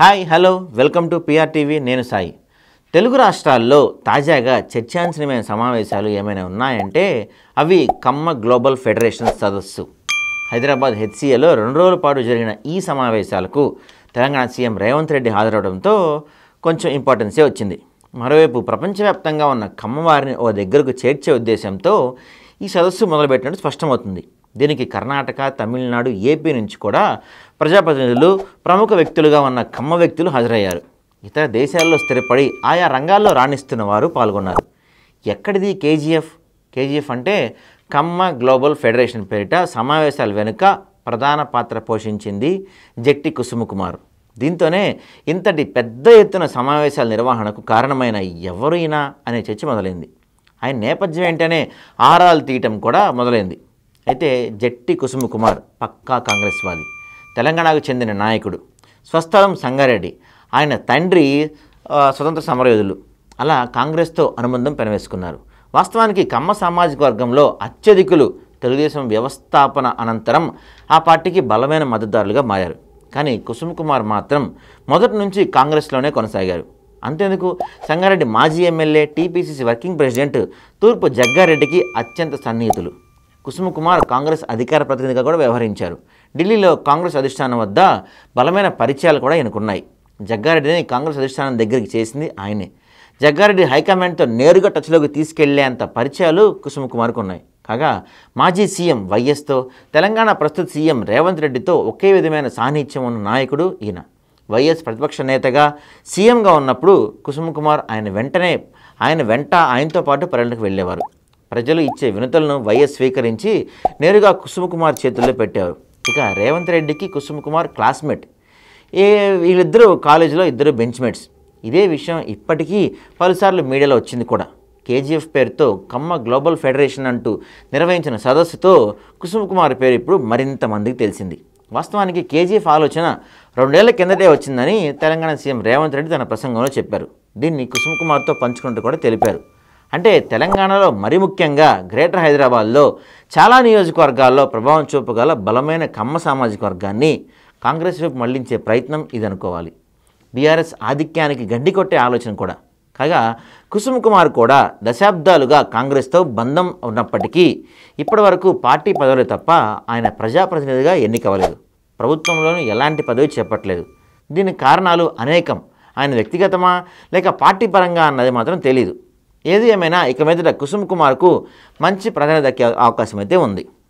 hi hello welcome to PRTV నేను సాయి తెలుగు రాష్ట్రాల్లో తాజాగా చర్చాంశనమైన సమావేశాలు ఏమైనా ఉన్నాయంటే అవి కమ్మ గ్లోబల్ ఫెడరేషన్ సదస్సు హైదరాబాద్ హెచ్సిఏలో రెండు రోజుల పాటు జరిగిన ఈ సమావేశాలకు తెలంగాణ సీఎం రేవంత్ రెడ్డి హాజరవడంతో కొంచెం ఇంపార్టెన్సే వచ్చింది మరోవైపు ప్రపంచవ్యాప్తంగా ఉన్న కమ్మవారిని ఓ దగ్గరకు చేర్చే ఉద్దేశంతో ఈ సదస్సు మొదలుపెట్టినట్టు స్పష్టమవుతుంది దీనికి కర్ణాటక తమిళనాడు ఏపీ నుంచి కూడా ప్రజాప్రతినిధులు ప్రముఖ వ్యక్తులుగా ఉన్న కమ్మ వ్యక్తులు హాజరయ్యారు ఇతర దేశాల్లో స్థిరపడి ఆయా రంగాల్లో రాణిస్తున్న వారు పాల్గొన్నారు ఎక్కడిది కేజీఎఫ్ కేజీఎఫ్ అంటే కమ్మ గ్లోబల్ ఫెడరేషన్ పేరిట సమావేశాల వెనుక ప్రధాన పాత్ర పోషించింది జట్టి కుసుమకుమార్ దీంతోనే ఇంతటి పెద్ద ఎత్తున సమావేశాల నిర్వహణకు కారణమైన ఎవరైనా అనే చర్చ మొదలైంది ఆయన నేపథ్యం ఏంటనే ఆరాలు తీయటం కూడా మొదలైంది అయితే జట్టి కుసుమ కుమార్ పక్కా కాంగ్రెస్వాది తెలంగాణకు చెందిన నాయకుడు స్వస్థలం సంగారెడ్డి ఆయన తండ్రి స్వతంత్ర సమరయోధులు అలా కాంగ్రెస్తో అనుబంధం పెనవేసుకున్నారు వాస్తవానికి కమ్మ సామాజిక వర్గంలో అత్యధికులు తెలుగుదేశం వ్యవస్థాపన అనంతరం ఆ పార్టీకి బలమైన మద్దతుదారులుగా మారారు కానీ కుసుమ్ కుమార్ మాత్రం మొదటి నుంచి కాంగ్రెస్లోనే కొనసాగారు అంతేందుకు సంగారెడ్డి మాజీ ఎమ్మెల్యే టీపీసీసీ వర్కింగ్ ప్రెసిడెంట్ తూర్పు జగ్గారెడ్డికి అత్యంత సన్నిహితులు కుసుమ కుమార్ కాంగ్రెస్ అధికార ప్రతినిధిగా కూడా వ్యవహరించారు ఢిల్లీలో కాంగ్రెస్ అధిష్టానం వద్ద బలమైన పరిచయాలు కూడా ఎన్నుకున్నాయి జగ్గారెడ్డిని కాంగ్రెస్ అధిష్టానం దగ్గరికి చేసింది ఆయనే జగ్గారెడ్డి హైకమాండ్తో నేరుగా టచ్లోకి తీసుకెళ్లేంత పరిచయాలు కుసుమకుమార్కు ఉన్నాయి కాగా మాజీ సీఎం వైఎస్తో తెలంగాణ ప్రస్తుత సీఎం రేవంత్ రెడ్డితో ఒకే విధమైన సాన్నిహిత్యం ఉన్న నాయకుడు ఈయన వైఎస్ ప్రతిపక్ష నేతగా సీఎంగా ఉన్నప్పుడు కుసుమకుమార్ ఆయన వెంటనే ఆయన వెంట ఆయనతో పాటు పర్యటనకు వెళ్ళేవారు ప్రజలు ఇచ్చే వినతులను వైఎస్ స్వీకరించి నేరుగా కుసుమకుమార్ చేతుల్లో పెట్టారు ఇక రేవంత్ రెడ్డికి కుసుమకుమార్ క్లాస్మేట్ ఏ వీళ్ళిద్దరూ కాలేజీలో ఇద్దరు బెంచ్మేట్స్ ఇదే విషయం ఇప్పటికీ పలుసార్లు మీడియాలో వచ్చింది కూడా కేజీఎఫ్ పేరుతో కమ్మ గ్లోబల్ ఫెడరేషన్ అంటూ నిర్వహించిన సదస్సుతో కుసుమకుమార్ పేరు ఇప్పుడు మరింత మందికి తెలిసింది వాస్తవానికి కేజీఎఫ్ ఆలోచన రెండేళ్ల కిందటే వచ్చిందని తెలంగాణ సీఎం రేవంత్ రెడ్డి తన ప్రసంగంలో చెప్పారు దీన్ని కుసుమకుమార్తో పంచుకుంటూ కూడా తెలిపారు అంటే తెలంగాణలో మరి ముఖ్యంగా గ్రేటర్ హైదరాబాద్లో చాలా నియోజకవర్గాల్లో ప్రభావం చూపగల బలమైన కమ్మ సామాజిక వర్గాన్ని కాంగ్రెస్ వైపు మళ్లించే ప్రయత్నం ఇది అనుకోవాలి బీఆర్ఎస్ ఆధిక్యానికి గండి కొట్టే ఆలోచన కూడా కాగా కుసుమ్ కుమార్ కూడా దశాబ్దాలుగా కాంగ్రెస్తో బంధం ఉన్నప్పటికీ ఇప్పటి వరకు పార్టీ పదవులు తప్ప ఆయన ప్రజాప్రతినిధిగా ఎన్నికవ్వలేదు ప్రభుత్వంలోనూ ఎలాంటి పదవి చేపట్టలేదు దీని కారణాలు అనేకం ఆయన వ్యక్తిగతమా లేక పార్టీ పరంగా అన్నది మాత్రం తెలియదు ఏది ఏమైనా ఇక మీదట కుసుమ్ కుమార్కు మంచి ప్రజలు దక్కే అవకాశం అయితే ఉంది